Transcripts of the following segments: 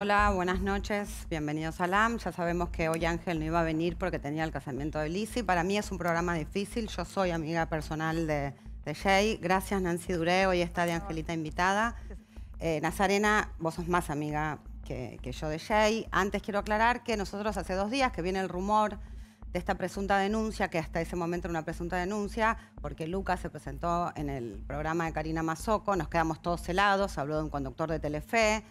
Hola, buenas noches, bienvenidos a LAM. Ya sabemos que hoy Ángel no iba a venir porque tenía el casamiento de Lizzie. Para mí es un programa difícil, yo soy amiga personal de, de Jay. Gracias Nancy Duré, hoy está de Angelita invitada. Eh, Nazarena, vos sos más amiga que, que yo de Jay. Antes quiero aclarar que nosotros hace dos días que viene el rumor de esta presunta denuncia, que hasta ese momento era una presunta denuncia, porque Lucas se presentó en el programa de Karina Mazoco, nos quedamos todos helados, habló de un conductor de Telefe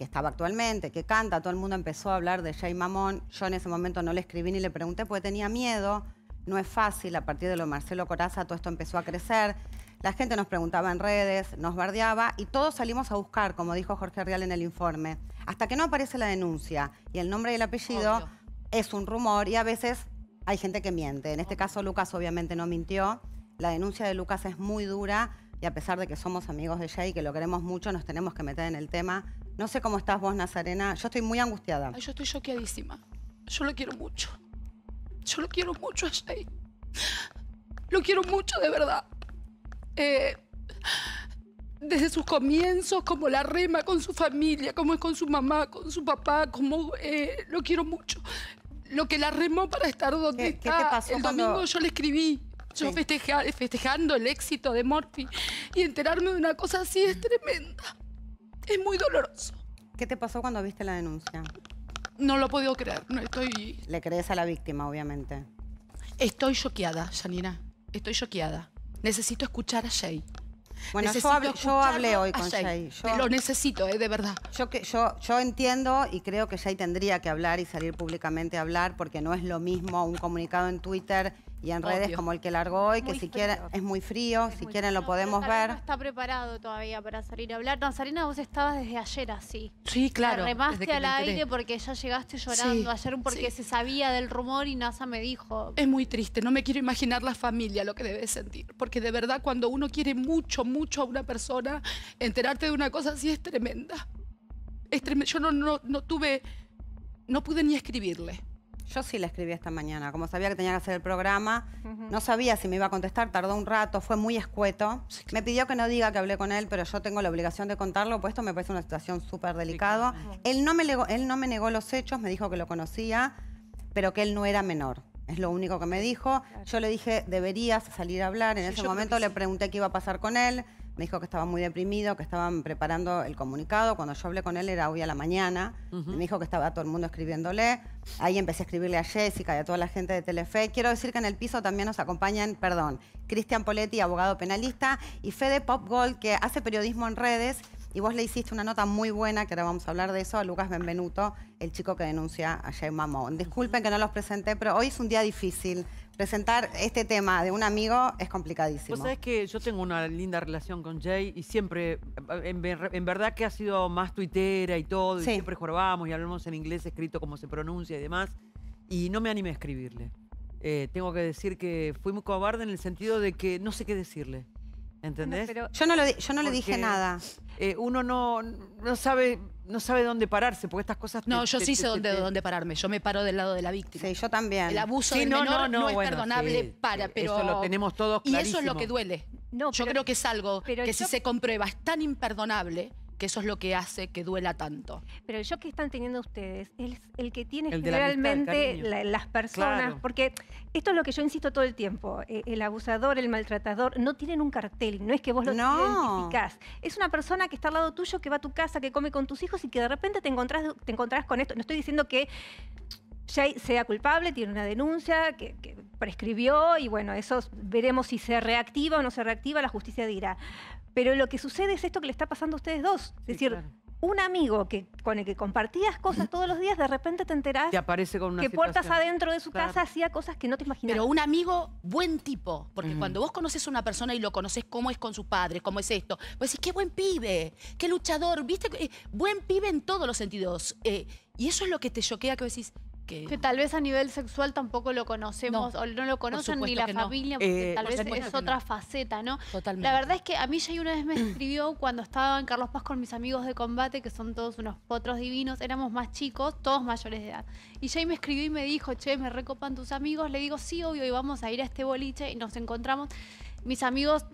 que estaba actualmente, que canta, todo el mundo empezó a hablar de Jay Mamón. Yo en ese momento no le escribí ni le pregunté porque tenía miedo. No es fácil, a partir de lo de Marcelo Coraza todo esto empezó a crecer. La gente nos preguntaba en redes, nos bardeaba y todos salimos a buscar, como dijo Jorge Real en el informe. Hasta que no aparece la denuncia y el nombre y el apellido es un rumor y a veces hay gente que miente. En este caso Lucas obviamente no mintió. La denuncia de Lucas es muy dura y a pesar de que somos amigos de Jay, que lo queremos mucho, nos tenemos que meter en el tema no sé cómo estás vos, Nazarena. Yo estoy muy angustiada. yo estoy choqueadísima. Yo lo quiero mucho. Yo lo quiero mucho a Lo quiero mucho, de verdad. Eh, desde sus comienzos, como la rema con su familia, como es con su mamá, con su papá, como eh, lo quiero mucho. Lo que la remó para estar donde está. ¿qué te pasó el domingo yo le escribí. Yo festejando el éxito de Morphy y enterarme de una cosa así es tremenda. Es muy doloroso. ¿Qué te pasó cuando viste la denuncia? No lo he podido creer, no estoy... Le crees a la víctima, obviamente. Estoy choqueada, Janina. Estoy choqueada. Necesito escuchar a Jay. Bueno, yo, hablé hoy con Jay. lo necesito, eh, de verdad. Yo, que, yo, yo entiendo y creo que Jay tendría que hablar y salir públicamente a hablar porque no es lo mismo un comunicado en Twitter y en redes como el que largó hoy, que si quieren, es muy frío, si quieren lo podemos ver. No está preparado todavía para salir a hablar. No, vos estabas desde ayer así. Sí, claro. Te remaste al aire porque ya llegaste llorando ayer porque se sabía del rumor y NASA me dijo. Es muy triste, no me quiero imaginar la familia lo que debe sentir, porque de verdad cuando uno quiere mucho, mucho a una persona, enterarte de una cosa así es tremenda. Yo no, no, no tuve, no pude ni escribirle yo sí la escribí esta mañana, como sabía que tenía que hacer el programa, no sabía si me iba a contestar, tardó un rato, fue muy escueto. Me pidió que no diga que hablé con él, pero yo tengo la obligación de contarlo, pues esto me parece una situación súper delicada. él, no me él no me negó los hechos, me dijo que lo conocía, pero que él no era menor. Es lo único que me dijo. Yo le dije, deberías salir a hablar. En ese momento le pregunté qué iba a pasar con él me dijo que estaba muy deprimido, que estaban preparando el comunicado. Cuando yo hablé con él era hoy a la mañana. Me dijo que estaba todo el mundo escribiéndole. Ahí empecé a escribirle a Jessica y a toda la gente de Telefe. Quiero decir que en el piso también nos acompañan, perdón, Cristian Poletti, abogado penalista, y Fede Popgold, que hace periodismo en redes y vos le hiciste una nota muy buena, que ahora vamos a hablar de eso, a Lucas Benvenuto, el chico que denuncia a Jay Mamón. Disculpen que no los presenté, pero hoy es un día difícil. Presentar este tema de un amigo es complicadísimo. Vos sabés que yo tengo una linda relación con Jay y siempre, en, verdad que ha sido más tuitera y todo, y siempre jorobamos y hablamos en inglés escrito como se pronuncia y demás, y no me animé a escribirle. Eh, tengo que decir que fui muy cobarde en el sentido de que no sé qué decirle. ¿Entendés? yo no, le dije nada. Eh, uno no, sabe, no sabe dónde pararse, porque estas cosas... no, yo sí sé dónde, pararme, yo me paro del lado de la víctima. Sí, yo también. El abuso no, no, es perdonable para, Eso lo tenemos todos clarísimo. Y eso es lo que duele. yo creo que es algo que si se comprueba es tan imperdonable que eso es lo que hace que duela tanto. Pero el shock que están teniendo ustedes es el que tienen realmente generalmente las personas, porque esto es lo que yo insisto todo el tiempo, eh, el abusador, el maltratador, no tienen un cartel, no es que vos lo identificas. Es una persona que está al lado tuyo, que va a tu casa, que come con tus hijos y que de repente te encontrás, te con esto. No estoy diciendo que ya sea culpable, tiene una denuncia que, prescribió y bueno, eso veremos si se reactiva o no se reactiva, la justicia dirá. Pero lo que sucede es esto que le está pasando a ustedes dos. Es decir, un amigo que, con el que compartías cosas todos los días, de repente te enterás aparece con que puertas adentro de su casa hacía cosas que no te imaginabas. Pero un amigo buen tipo, porque cuando vos conoces a una persona y lo conoces cómo es con su padres, cómo es esto, pues decís, qué buen pibe, qué luchador, viste, eh, buen pibe en todos los sentidos. Eh, y eso es lo que te choquea, que vos decís, que... tal vez a nivel sexual tampoco lo conocemos o no lo conocen ni la familia, eh, tal vez es otra faceta, ¿no? La verdad es que a mí ya una vez me escribió cuando estaba en Carlos Paz con mis amigos de combate, que son todos unos potros divinos, éramos más chicos, todos mayores de edad. Y Jay me escribió y me dijo, che, me recopan tus amigos, le digo, sí, obvio, y vamos a ir a este boliche y nos encontramos. Mis amigos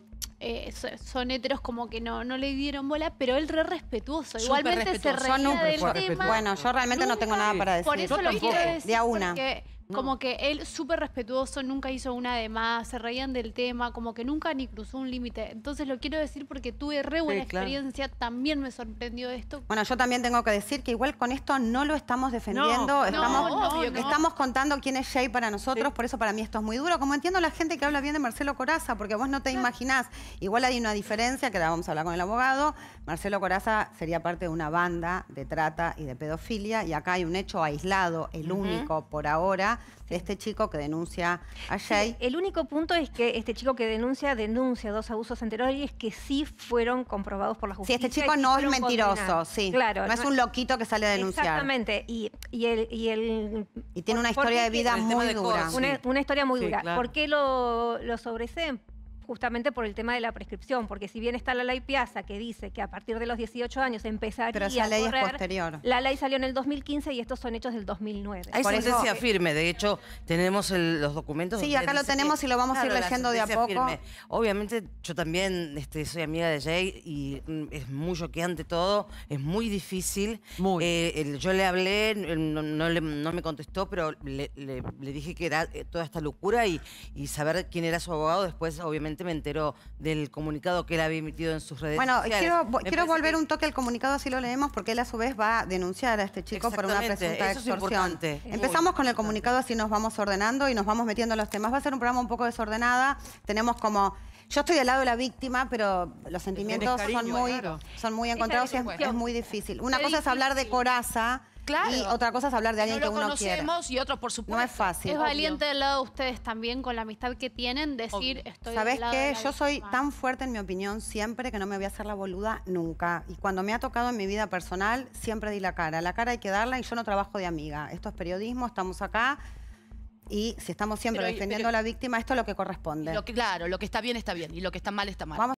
eh, son heteros como que no, no le dieron bola, pero él re respetuoso. Igualmente se reía del tema. Bueno, yo realmente no tengo nada para decir. Por eso lo quiero decir. De a una. Porque Como que él súper respetuoso, nunca hizo una de más, se reían del tema, como que nunca ni cruzó un límite. Entonces lo quiero decir porque tuve re buena experiencia, también me sorprendió esto. Bueno, yo también tengo que decir que igual con esto no lo estamos defendiendo, no, estamos, no, estamos contando quién es Jay para nosotros, por eso para mí esto es muy duro. Como entiendo la gente que habla bien de Marcelo Coraza, porque vos no te imaginás Igual hay una diferencia que la vamos a hablar con el abogado. Marcelo Coraza sería parte de una banda de trata y de pedofilia y acá hay un hecho aislado, el único por ahora, de este chico que denuncia a Jay. el único punto es que este chico que denuncia, denuncia dos abusos anteriores que sí fueron comprobados por la justicia. Sí, este chico no es mentiroso, sí. Claro. No, es un loquito que sale a denunciar. Exactamente. Y, y, tiene una historia de vida muy dura. Una, historia muy dura. ¿Por qué lo, lo justamente por el tema de la prescripción, porque si bien está la ley Piazza que dice que a partir de los 18 años empezaría Pero ley posterior. La ley salió en el 2015 y estos son hechos del 2009. Hay sentencia firme, de hecho tenemos los documentos. Sí, acá lo tenemos y lo vamos a ir leyendo de a poco. Obviamente yo también este, soy amiga de Jay y mm, es muy choqueante todo, es muy difícil. Eh, yo le hablé, no, me contestó, pero le, dije que era eh, toda esta locura y saber quién era su abogado después obviamente me enteró del comunicado que él había emitido en sus redes sociales. Bueno, quiero, volver un toque al comunicado, así lo leemos, porque él a su vez va a denunciar a este chico por una presunta extorsión. Empezamos con el comunicado, así nos vamos ordenando y nos vamos metiendo en los temas. Va a ser un programa un poco desordenada. Tenemos como yo estoy al lado de la víctima, pero los sentimientos son muy, son muy encontrados y es, muy difícil. Una cosa es hablar de coraza y otra cosa es hablar de alguien que uno quiere. Lo conocemos y otros, por supuesto. No es fácil. Es valiente del lado de ustedes también, con la amistad que tienen, decir obvio. ¿Sabes qué? Yo soy tan fuerte en mi opinión siempre que no me voy a hacer la boluda nunca. Y cuando me ha tocado en mi vida personal, siempre di la cara. La cara hay que darla y yo no trabajo de amiga. Esto es periodismo, estamos acá. Y si estamos siempre defendiendo a la víctima, esto es lo que corresponde. claro, lo que está bien está bien y lo que está mal está mal.